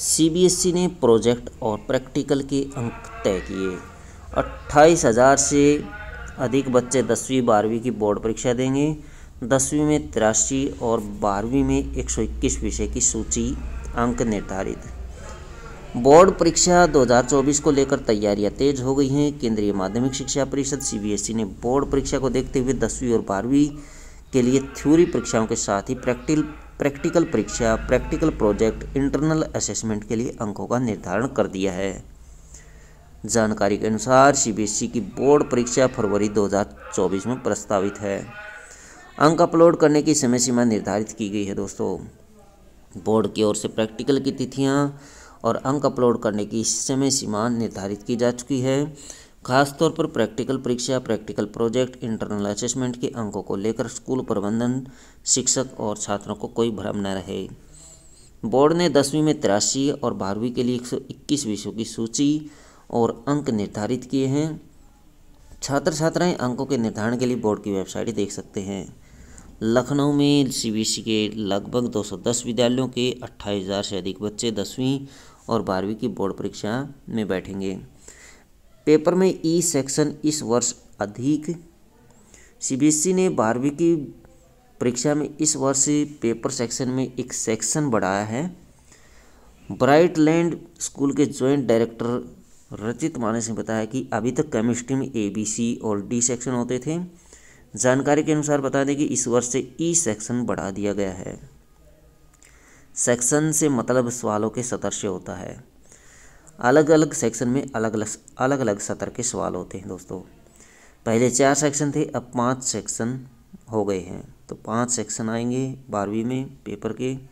CBSE e ने project और practical के अंक तय किए अट्ठाईस हज़ार से अधिक बच्चे दसवीं बारहवीं की बोर्ड परीक्षा देंगे दसवीं में तिरासी और बारहवीं में एक सौ इक्कीस विषय की सूची अंक निर्धारित बोर्ड परीक्षा 2024 को लेकर तैयारियां तेज हो गई हैं केंद्रीय माध्यमिक शिक्षा परिषद सीबीएसई e ने बोर्ड परीक्षा को देखते हुए दसवीं और बारहवीं के लिए थ्योरी परीक्षाओं के साथ ही प्रैक्टिकल प्रैक्टिकल परीक्षा प्रैक्टिकल प्रोजेक्ट इंटरनल असेसमेंट के लिए अंकों का निर्धारण कर दिया है जानकारी के अनुसार सीबीएसई e की बोर्ड परीक्षा फरवरी 2024 में प्रस्तावित है अंक अपलोड करने की समय सीमा निर्धारित की गई है दोस्तों बोर्ड की ओर से प्रैक्टिकल की तिथियां और अंक अपलोड करने की समय सीमा निर्धारित की जा चुकी है खासतौर पर प्रैक्टिकल परीक्षा प्रैक्टिकल प्रोजेक्ट इंटरनल असेसमेंट के अंकों को लेकर स्कूल प्रबंधन शिक्षक और छात्रों को कोई भ्रम न रहे बोर्ड ने दसवीं में तिरासी और बारहवीं के लिए एक विषयों की सूची और अंक निर्धारित किए हैं छात्र छात्राएं अंकों के निर्धारण के लिए बोर्ड की वेबसाइट देख सकते हैं लखनऊ में सी e के लगभग 210 विद्यालयों के 28,000 से अधिक बच्चे दसवीं और बारहवीं की बोर्ड परीक्षा में बैठेंगे पेपर में ई सेक्शन इस वर्ष अधिक सीबीएसई ने बारहवीं की परीक्षा में इस वर्ष पेपर सेक्शन में एक सेक्शन बढ़ाया है ब्राइट लैंड स्कूल के जॉइंट डायरेक्टर रचित मानस ने बताया कि अभी तक केमिस्ट्री में ए बी सी और डी सेक्शन होते थे जानकारी के अनुसार बता दें कि इस वर्ष से ई सेक्शन बढ़ा दिया गया है सेक्शन से मतलब सवालों के सदस्य होता है अलग अलग सेक्शन में अलग अलग अलग अलग सतर के सवाल होते हैं दोस्तों पहले चार सेक्शन थे अब पांच सेक्शन हो गए हैं तो पांच सेक्शन आएंगे बारहवीं में पेपर के